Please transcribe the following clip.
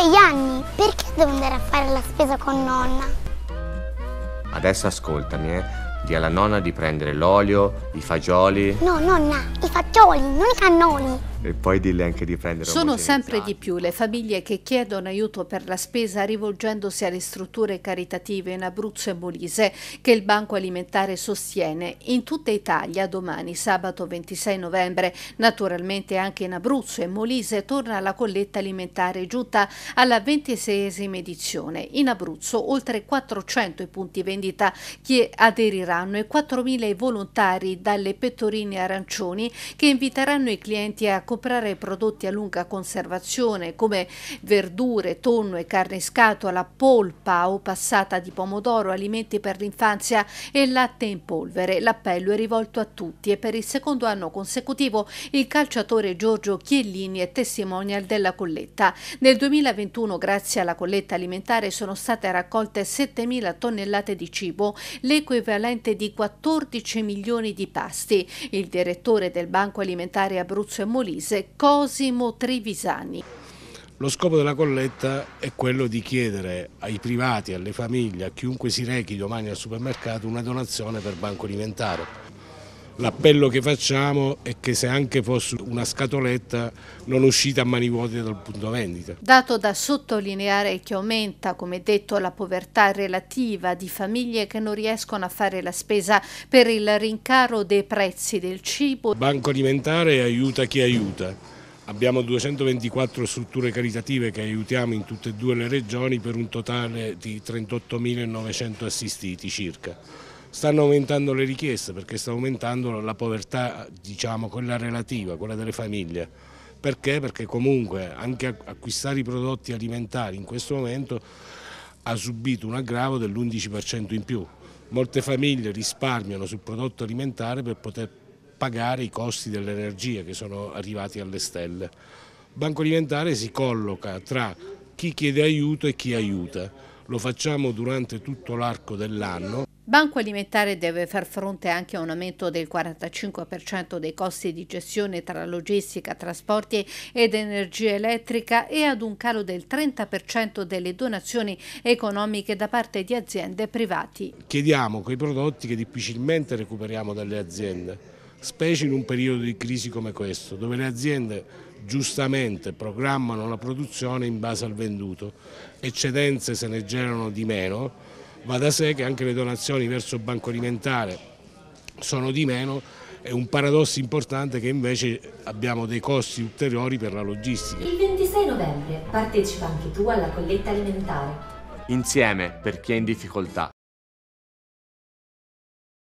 6 anni, perché devo andare a fare la spesa con nonna? Adesso ascoltami, eh. Dì alla nonna di prendere l'olio, i fagioli. No, nonna, i fagioli, non i cannoli e poi dirle anche di prendere Sono sempre di più le famiglie che chiedono aiuto per la spesa rivolgendosi alle strutture caritative in Abruzzo e Molise che il Banco Alimentare sostiene in tutta Italia domani sabato 26 novembre. Naturalmente anche in Abruzzo e Molise torna la colletta alimentare giunta alla ventiseiesima edizione. In Abruzzo oltre 400 i punti vendita che aderiranno e 4.000 i volontari dalle pettorine arancioni che inviteranno i clienti a comprare prodotti a lunga conservazione come verdure, tonno e carne in scatola, polpa o passata di pomodoro, alimenti per l'infanzia e latte in polvere. L'appello è rivolto a tutti e per il secondo anno consecutivo il calciatore Giorgio Chiellini è testimonial della colletta. Nel 2021 grazie alla colletta alimentare sono state raccolte 7.000 tonnellate di cibo, l'equivalente di 14 milioni di pasti. Il direttore del Banco Alimentare Abruzzo e Molise Treviese, Cosimo Trevisani. Lo scopo della colletta è quello di chiedere ai privati, alle famiglie, a chiunque si rechi domani al supermercato una donazione per banco alimentare l'appello che facciamo è che se anche fosse una scatoletta non uscite a mani vuote dal punto vendita. Dato da sottolineare che aumenta, come detto, la povertà relativa di famiglie che non riescono a fare la spesa per il rincaro dei prezzi del cibo. Banco alimentare aiuta chi aiuta. Abbiamo 224 strutture caritative che aiutiamo in tutte e due le regioni per un totale di 38.900 assistiti circa stanno aumentando le richieste perché sta aumentando la povertà, diciamo, quella relativa, quella delle famiglie. Perché? Perché comunque anche acquistare i prodotti alimentari in questo momento ha subito un aggravo dell'11% in più. Molte famiglie risparmiano sul prodotto alimentare per poter pagare i costi dell'energia che sono arrivati alle stelle. Banco Alimentare si colloca tra chi chiede aiuto e chi aiuta. Lo facciamo durante tutto l'arco dell'anno. Banco Alimentare deve far fronte anche a un aumento del 45% dei costi di gestione tra logistica, trasporti ed energia elettrica e ad un calo del 30% delle donazioni economiche da parte di aziende privati. Chiediamo quei prodotti che difficilmente recuperiamo dalle aziende, specie in un periodo di crisi come questo, dove le aziende giustamente programmano la produzione in base al venduto, eccedenze se ne generano di meno Va da sé che anche le donazioni verso il Banco Alimentare sono di meno, è un paradosso importante che invece abbiamo dei costi ulteriori per la logistica. Il 26 novembre partecipa anche tu alla colletta alimentare. Insieme per chi è in difficoltà.